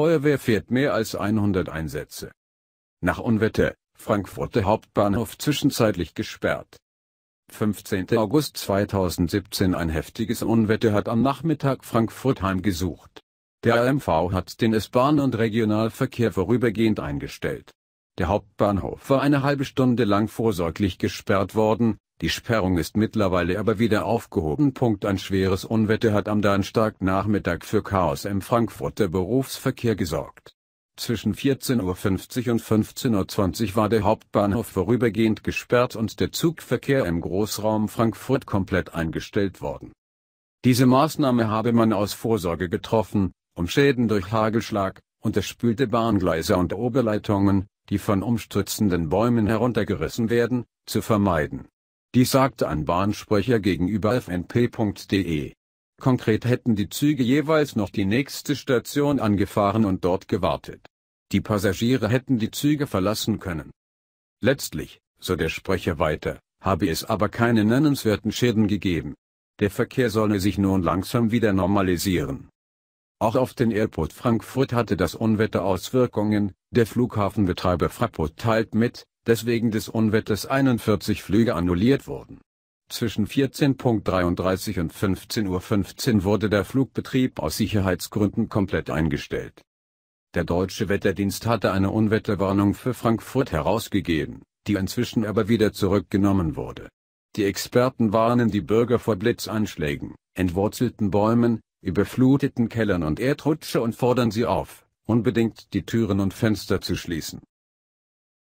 Feuerwehr fährt mehr als 100 Einsätze. Nach Unwetter, Frankfurter Hauptbahnhof zwischenzeitlich gesperrt. 15. August 2017 Ein heftiges Unwetter hat am Nachmittag Frankfurt heimgesucht. Der AMV hat den S-Bahn- und Regionalverkehr vorübergehend eingestellt. Der Hauptbahnhof war eine halbe Stunde lang vorsorglich gesperrt worden, die Sperrung ist mittlerweile aber wieder aufgehoben. Ein schweres Unwetter hat am Nachmittag für Chaos im Frankfurter Berufsverkehr gesorgt. Zwischen 14.50 Uhr und 15.20 Uhr war der Hauptbahnhof vorübergehend gesperrt und der Zugverkehr im Großraum Frankfurt komplett eingestellt worden. Diese Maßnahme habe man aus Vorsorge getroffen, um Schäden durch Hagelschlag, unterspülte Bahngleise und Oberleitungen, die von umstürzenden Bäumen heruntergerissen werden, zu vermeiden dies sagte ein Bahnsprecher gegenüber fnp.de. Konkret hätten die Züge jeweils noch die nächste Station angefahren und dort gewartet. Die Passagiere hätten die Züge verlassen können. Letztlich, so der Sprecher weiter, habe es aber keine nennenswerten Schäden gegeben. Der Verkehr solle sich nun langsam wieder normalisieren. Auch auf den Airport Frankfurt hatte das Unwetter Auswirkungen, der Flughafenbetreiber Fraport teilt mit, Deswegen des Unwetters 41 Flüge annulliert wurden. Zwischen 14.33 und 15.15 .15 Uhr wurde der Flugbetrieb aus Sicherheitsgründen komplett eingestellt. Der deutsche Wetterdienst hatte eine Unwetterwarnung für Frankfurt herausgegeben, die inzwischen aber wieder zurückgenommen wurde. Die Experten warnen die Bürger vor Blitzanschlägen, entwurzelten Bäumen, überfluteten Kellern und Erdrutsche und fordern sie auf, unbedingt die Türen und Fenster zu schließen.